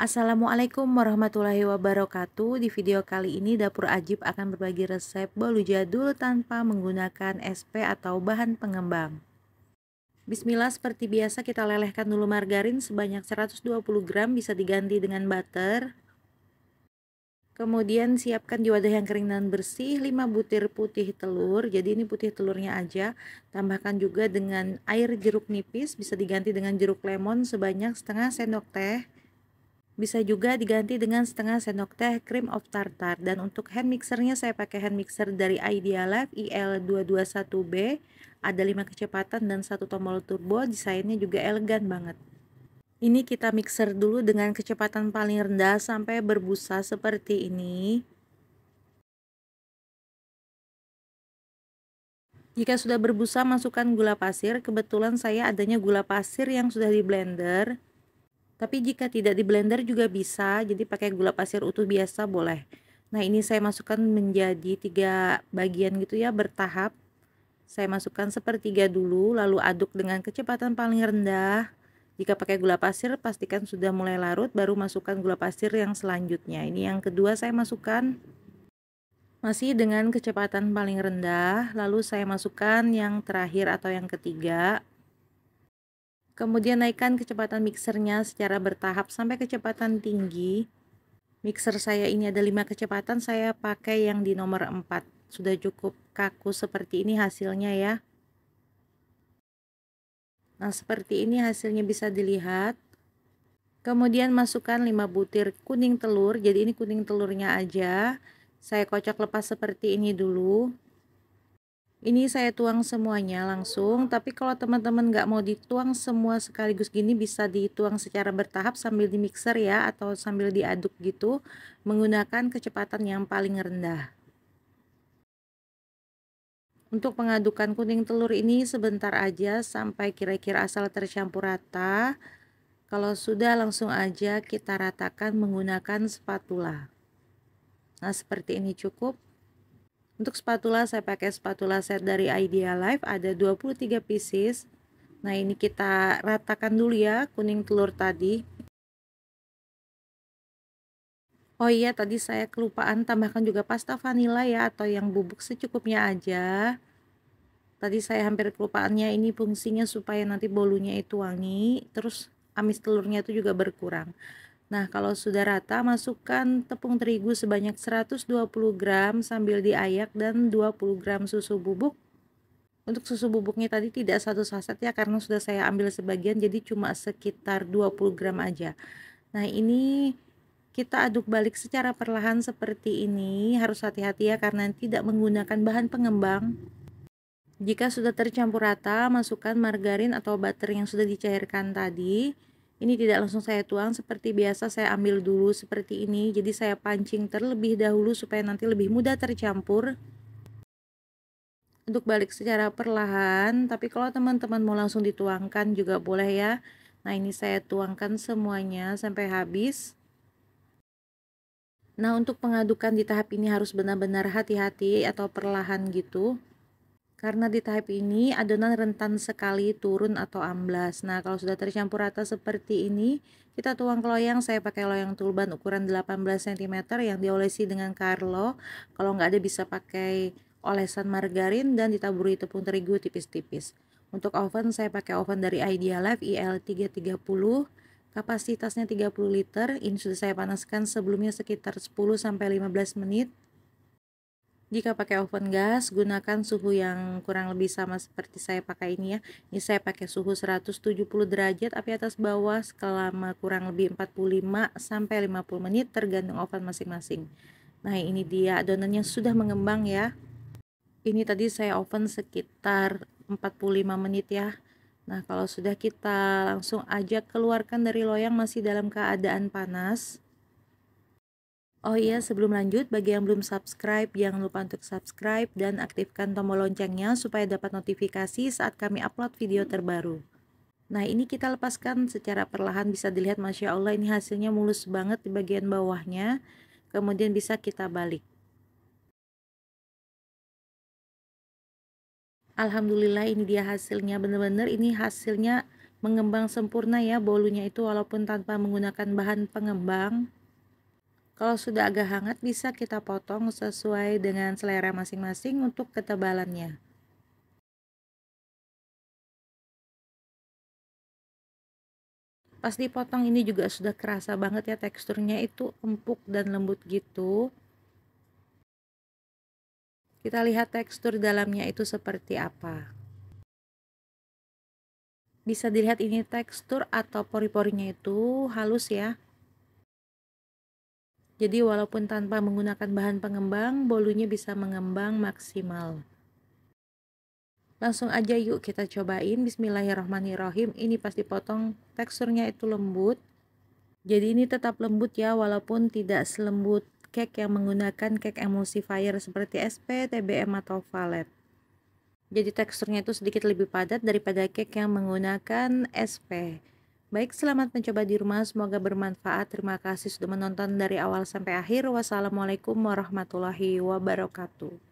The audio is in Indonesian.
Assalamualaikum warahmatullahi wabarakatuh Di video kali ini Dapur Ajib akan berbagi resep bolu jadul tanpa menggunakan SP atau bahan pengembang Bismillah seperti biasa kita lelehkan dulu margarin sebanyak 120 gram bisa diganti dengan butter Kemudian siapkan di wadah yang kering dan bersih 5 butir putih telur. Jadi ini putih telurnya aja. Tambahkan juga dengan air jeruk nipis bisa diganti dengan jeruk lemon sebanyak setengah sendok teh bisa juga diganti dengan setengah sendok teh cream of tartar dan untuk hand mixernya saya pakai hand mixer dari Idealife IL221B ada 5 kecepatan dan satu tombol turbo desainnya juga elegan banget ini kita mixer dulu dengan kecepatan paling rendah sampai berbusa seperti ini Jika sudah berbusa, masukkan gula pasir. Kebetulan saya adanya gula pasir yang sudah di blender. Tapi jika tidak di blender juga bisa, jadi pakai gula pasir utuh biasa boleh. Nah, ini saya masukkan menjadi tiga bagian gitu ya, bertahap. Saya masukkan sepertiga dulu, lalu aduk dengan kecepatan paling rendah. Jika pakai gula pasir, pastikan sudah mulai larut, baru masukkan gula pasir yang selanjutnya. Ini yang kedua saya masukkan masih dengan kecepatan paling rendah, lalu saya masukkan yang terakhir atau yang ketiga Kemudian naikkan kecepatan mixernya secara bertahap sampai kecepatan tinggi. Mixer saya ini ada lima kecepatan, saya pakai yang di nomor 4. Sudah cukup kaku seperti ini hasilnya ya. Nah, seperti ini hasilnya bisa dilihat. Kemudian masukkan 5 butir kuning telur. Jadi ini kuning telurnya aja. Saya kocok lepas seperti ini dulu ini saya tuang semuanya langsung tapi kalau teman-teman nggak mau dituang semua sekaligus gini bisa dituang secara bertahap sambil di mixer ya atau sambil diaduk gitu menggunakan kecepatan yang paling rendah untuk pengadukan kuning telur ini sebentar aja sampai kira-kira asal tercampur rata kalau sudah langsung aja kita ratakan menggunakan spatula nah seperti ini cukup untuk spatula saya pakai spatula set dari Idea Life ada 23 pieces. Nah, ini kita ratakan dulu ya kuning telur tadi. Oh iya, tadi saya kelupaan tambahkan juga pasta vanila ya atau yang bubuk secukupnya aja. Tadi saya hampir kelupaannya ini fungsinya supaya nanti bolunya itu wangi, terus amis telurnya itu juga berkurang. Nah, kalau sudah rata, masukkan tepung terigu sebanyak 120 gram sambil diayak dan 20 gram susu bubuk. Untuk susu bubuknya tadi tidak satu saset ya karena sudah saya ambil sebagian jadi cuma sekitar 20 gram aja. Nah, ini kita aduk balik secara perlahan seperti ini. Harus hati-hati ya karena tidak menggunakan bahan pengembang. Jika sudah tercampur rata, masukkan margarin atau butter yang sudah dicairkan tadi ini tidak langsung saya tuang, seperti biasa saya ambil dulu seperti ini. Jadi saya pancing terlebih dahulu supaya nanti lebih mudah tercampur. Untuk balik secara perlahan, tapi kalau teman-teman mau langsung dituangkan juga boleh ya. Nah ini saya tuangkan semuanya sampai habis. Nah untuk pengadukan di tahap ini harus benar-benar hati-hati atau perlahan gitu. Karena di tahap ini adonan rentan sekali turun atau amblas. Nah, kalau sudah tercampur rata seperti ini, kita tuang ke loyang. Saya pakai loyang tulban ukuran 18 cm yang diolesi dengan karlo. Kalau nggak ada bisa pakai olesan margarin dan ditaburi tepung terigu tipis-tipis. Untuk oven saya pakai oven dari Idealife IL330 kapasitasnya 30 liter. Ini sudah saya panaskan sebelumnya sekitar 10 15 menit jika pakai oven gas, gunakan suhu yang kurang lebih sama seperti saya pakai ini ya. Ini saya pakai suhu 170 derajat api atas bawah selama kurang lebih 45 sampai 50 menit tergantung oven masing-masing. Nah, ini dia adonannya sudah mengembang ya. Ini tadi saya oven sekitar 45 menit ya. Nah, kalau sudah kita langsung aja keluarkan dari loyang masih dalam keadaan panas. Oh iya, sebelum lanjut, bagi yang belum subscribe, jangan lupa untuk subscribe dan aktifkan tombol loncengnya supaya dapat notifikasi saat kami upload video terbaru. Nah, ini kita lepaskan secara perlahan, bisa dilihat Masya Allah ini hasilnya mulus banget di bagian bawahnya, kemudian bisa kita balik. Alhamdulillah ini dia hasilnya, benar-benar ini hasilnya mengembang sempurna ya bolunya itu walaupun tanpa menggunakan bahan pengembang. Kalau sudah agak hangat bisa kita potong sesuai dengan selera masing-masing untuk ketebalannya. Pas dipotong ini juga sudah kerasa banget ya teksturnya itu empuk dan lembut gitu. Kita lihat tekstur dalamnya itu seperti apa. Bisa dilihat ini tekstur atau pori-porinya itu halus ya. Jadi walaupun tanpa menggunakan bahan pengembang, bolunya bisa mengembang maksimal. Langsung aja yuk kita cobain. Bismillahirrahmanirrahim. Ini pasti potong. teksturnya itu lembut. Jadi ini tetap lembut ya walaupun tidak selembut cake yang menggunakan cake emulsifier seperti SP, TBM atau valet. Jadi teksturnya itu sedikit lebih padat daripada cake yang menggunakan SP. Baik, selamat mencoba di rumah. Semoga bermanfaat. Terima kasih sudah menonton dari awal sampai akhir. Wassalamualaikum warahmatullahi wabarakatuh.